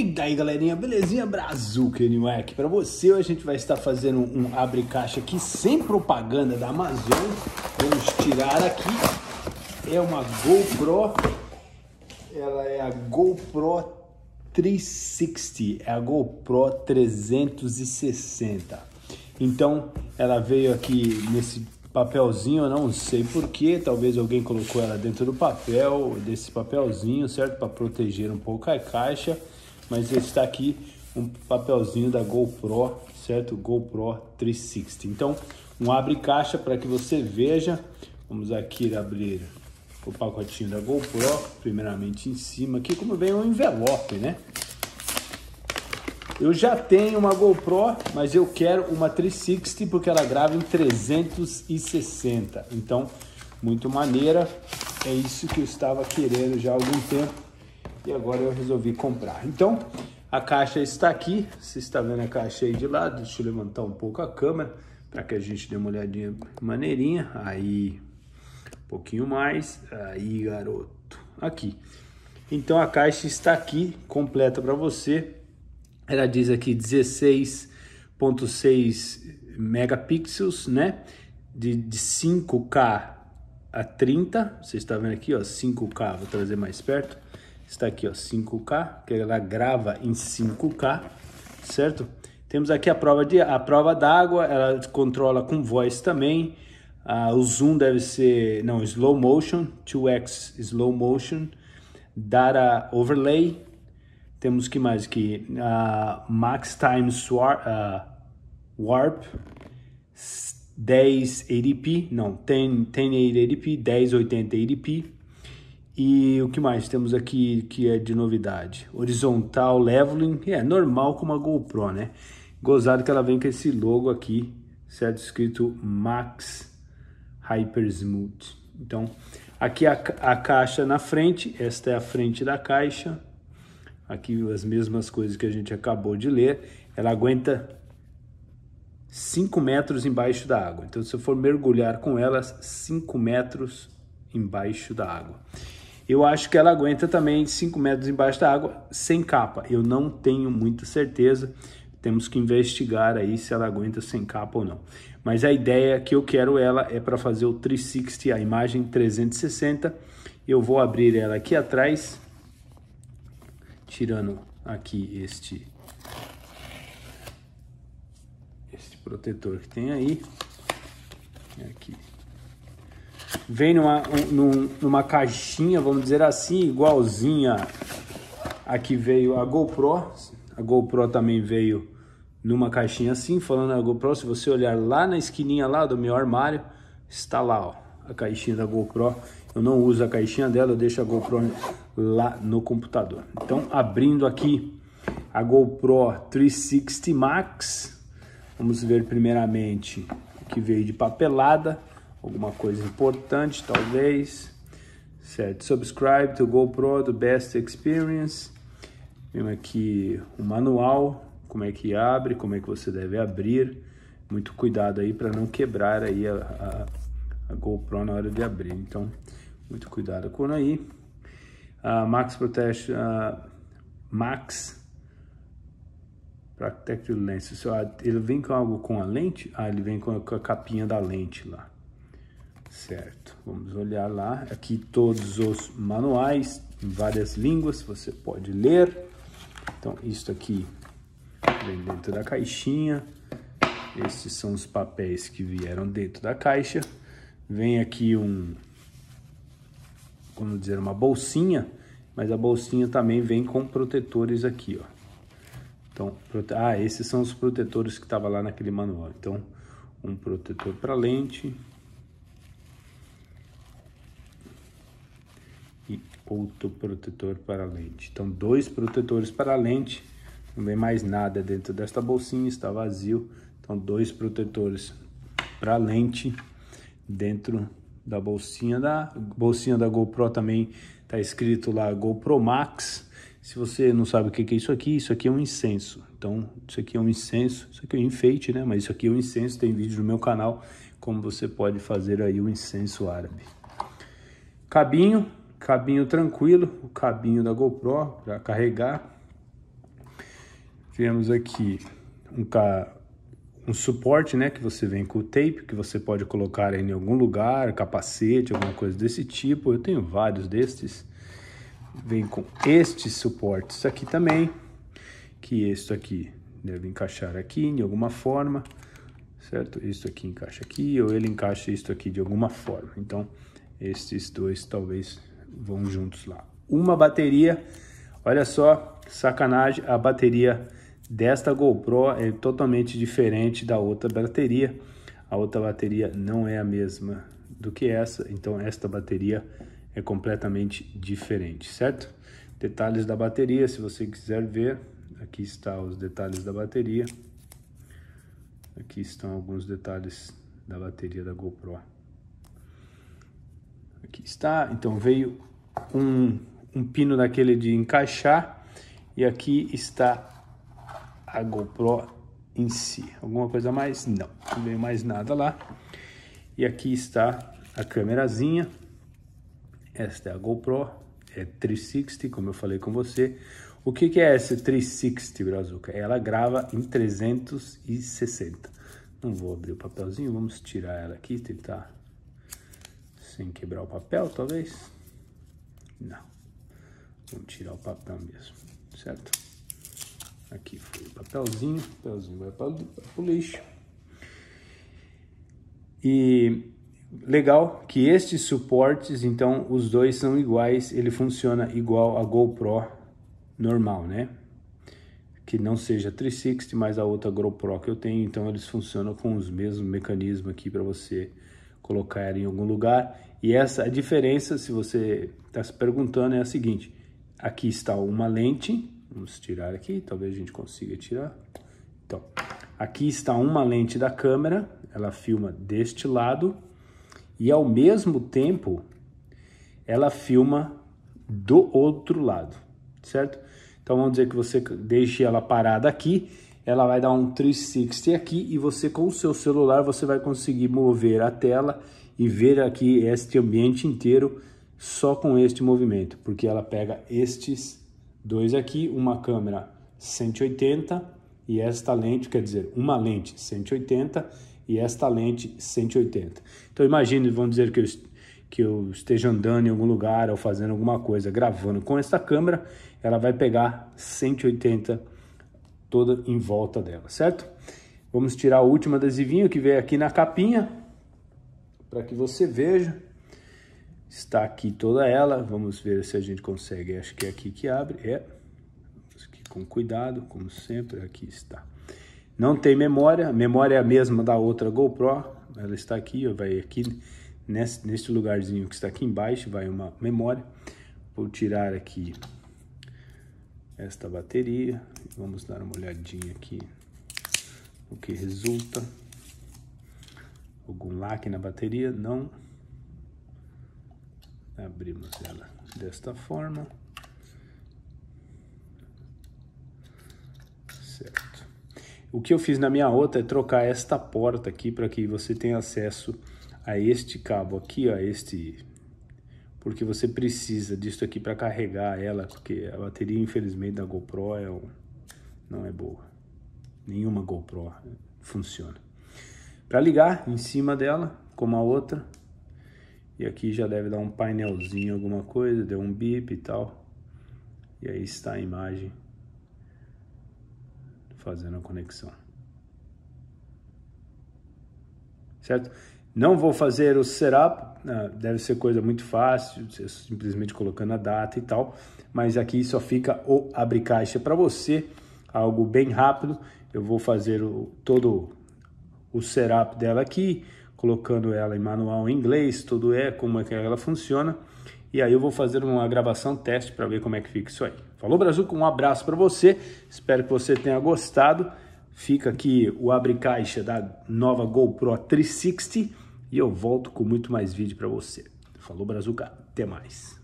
E daí galerinha, belezinha? Brazuca Animal aqui pra você. Hoje a gente vai estar fazendo um abre caixa aqui sem propaganda da Amazon. Vamos tirar aqui. É uma GoPro. Ela é a GoPro 360. É a GoPro 360. Então ela veio aqui nesse papelzinho, eu não sei porquê, talvez alguém colocou ela dentro do papel, desse papelzinho, certo? Para proteger um pouco a caixa mas está aqui um papelzinho da GoPro, certo? GoPro 360. Então, um abre caixa para que você veja. Vamos aqui abrir o pacotinho da GoPro, primeiramente em cima aqui, como vem é um envelope, né? Eu já tenho uma GoPro, mas eu quero uma 360 porque ela grava em 360. Então, muito maneira. É isso que eu estava querendo já há algum tempo e agora eu resolvi comprar. Então, a caixa está aqui, você está vendo a caixa aí de lado, deixa eu levantar um pouco a câmera para que a gente dê uma olhadinha maneirinha, aí um pouquinho mais, aí garoto, aqui. Então a caixa está aqui, completa para você, ela diz aqui 16.6 megapixels, né, de, de 5K a 30, você está vendo aqui, ó, 5K, vou trazer mais perto, está aqui, ó, 5K, que ela grava em 5K, certo? Temos aqui a prova de a prova d'água, ela controla com voz também. Ah, o zoom deve ser, não, slow motion, 2x slow motion, data overlay. Temos que mais aqui, ah, max time swar, ah, warp, 1080p, não, 10, 1080p, 1080p. E o que mais temos aqui que é de novidade? Horizontal leveling, é normal como a GoPro, né? Gozado que ela vem com esse logo aqui, certo? Escrito Max Hyper Smooth. Então, aqui a, a caixa na frente, esta é a frente da caixa. Aqui as mesmas coisas que a gente acabou de ler. Ela aguenta 5 metros embaixo da água. Então, se eu for mergulhar com elas, 5 metros embaixo da água eu acho que ela aguenta também 5 metros embaixo da água sem capa. Eu não tenho muita certeza, temos que investigar aí se ela aguenta sem capa ou não. Mas a ideia que eu quero ela é para fazer o 360, a imagem 360. Eu vou abrir ela aqui atrás, tirando aqui este, este protetor que tem aí. Aqui. Vem numa, um, numa caixinha, vamos dizer assim, igualzinha aqui veio a GoPro. A GoPro também veio numa caixinha assim, falando a ah, GoPro. Se você olhar lá na esquininha lá do meu armário, está lá, ó, a caixinha da GoPro. Eu não uso a caixinha dela, eu deixo a GoPro lá no computador. Então, abrindo aqui a GoPro 360 Max. Vamos ver primeiramente o que veio de papelada alguma coisa importante, talvez. Certo, subscribe to GoPro, the best experience. Vem aqui o manual, como é que abre, como é que você deve abrir. Muito cuidado aí para não quebrar aí a, a, a, GoPro na hora de abrir. Então, muito cuidado com aí. A ah, Max Protection, a ah, Max Protective Lens. Ele vem com algo com a lente? Ah, ele vem com a capinha da lente lá. Certo, vamos olhar lá. Aqui todos os manuais em várias línguas, você pode ler. Então, isso aqui vem dentro da caixinha. Esses são os papéis que vieram dentro da caixa. Vem aqui um, como dizer, uma bolsinha, mas a bolsinha também vem com protetores aqui, ó. Então, prote... ah, esses são os protetores que estava lá naquele manual. Então, um protetor para lente, outro protetor para lente. Então, dois protetores para lente. Não vem mais nada dentro desta bolsinha, está vazio. Então, dois protetores para lente dentro da bolsinha da bolsinha da GoPro também está escrito lá GoPro Max. Se você não sabe o que é isso aqui, isso aqui é um incenso. Então, isso aqui é um incenso, isso aqui é um enfeite, né? Mas isso aqui é um incenso, tem vídeo no meu canal como você pode fazer aí o incenso árabe. Cabinho, cabinho tranquilo, o cabinho da GoPro para carregar. Temos aqui um, um suporte, né, que você vem com o tape, que você pode colocar em algum lugar, capacete, alguma coisa desse tipo. Eu tenho vários destes. Vem com estes suportes aqui também, que isso aqui deve encaixar aqui de alguma forma, certo? Isso aqui encaixa aqui, ou ele encaixa isso aqui de alguma forma. Então, estes dois talvez Vão juntos lá. Uma bateria, olha só, sacanagem, a bateria desta GoPro é totalmente diferente da outra bateria. A outra bateria não é a mesma do que essa, então esta bateria é completamente diferente, certo? Detalhes da bateria, se você quiser ver, aqui está os detalhes da bateria. Aqui estão alguns detalhes da bateria da GoPro. Aqui está. Então veio um, um pino daquele de encaixar e aqui está a GoPro em si. Alguma coisa mais? Não, não veio mais nada lá. E aqui está a câmerazinha. Esta é a GoPro, é 360, como eu falei com você. O que, que é essa 360 Brazuca? Ela grava em 360. Não vou abrir o papelzinho, vamos tirar ela aqui, tentar sem quebrar o papel, talvez? Não. Vamos tirar o papel mesmo, certo? Aqui foi o papelzinho. O papelzinho vai para o lixo. E legal que estes suportes, então, os dois são iguais. Ele funciona igual a GoPro normal, né? que não seja 360, mas a outra GoPro que eu tenho, então eles funcionam com os mesmos mecanismos aqui para você colocar em algum lugar e essa é diferença, se você está se perguntando, é a seguinte. Aqui está uma lente, vamos tirar aqui, talvez a gente consiga tirar. Então, aqui está uma lente da câmera, ela filma deste lado e ao mesmo tempo ela filma do outro lado, certo? Então vamos dizer que você deixe ela parada aqui, ela vai dar um 360 aqui e você com o seu celular você vai conseguir mover a tela e ver aqui este ambiente inteiro só com este movimento, porque ela pega estes dois aqui, uma câmera 180 e esta lente, quer dizer, uma lente 180 e esta lente 180. Então imagine, vamos dizer que eu, que eu esteja andando em algum lugar ou fazendo alguma coisa, gravando com esta câmera, ela vai pegar 180 toda em volta dela, certo? Vamos tirar o último adesivinho que veio aqui na capinha, para que você veja. Está aqui toda ela, vamos ver se a gente consegue, acho que é aqui que abre, é, aqui com cuidado, como sempre, aqui está. Não tem memória, a memória é a mesma da outra GoPro, ela está aqui, vai aqui, nesse, nesse lugarzinho que está aqui embaixo, vai uma memória. Vou tirar aqui esta bateria, vamos dar uma olhadinha aqui o que resulta algum lac na bateria, não. Abrimos ela desta forma. Certo. O que eu fiz na minha outra é trocar esta porta aqui para que você tenha acesso a este cabo aqui, a este porque você precisa disso aqui para carregar ela, porque a bateria, infelizmente, da GoPro é um... não é boa. Nenhuma GoPro funciona para ligar em cima dela, como a outra. E aqui já deve dar um painelzinho, alguma coisa, deu um bip e tal. E aí está a imagem fazendo a conexão. Certo? Não vou fazer o setup, né? deve ser coisa muito fácil, simplesmente colocando a data e tal, mas aqui só fica o abre caixa para você, algo bem rápido. Eu vou fazer o, todo o setup dela aqui, colocando ela em manual em inglês, tudo é, como é que ela funciona. E aí eu vou fazer uma gravação teste para ver como é que fica isso aí. Falou, Brazuca? Um abraço para você. Espero que você tenha gostado. Fica aqui o abre caixa da nova GoPro 360 e eu volto com muito mais vídeo para você. Falou, Brazuca. Até mais.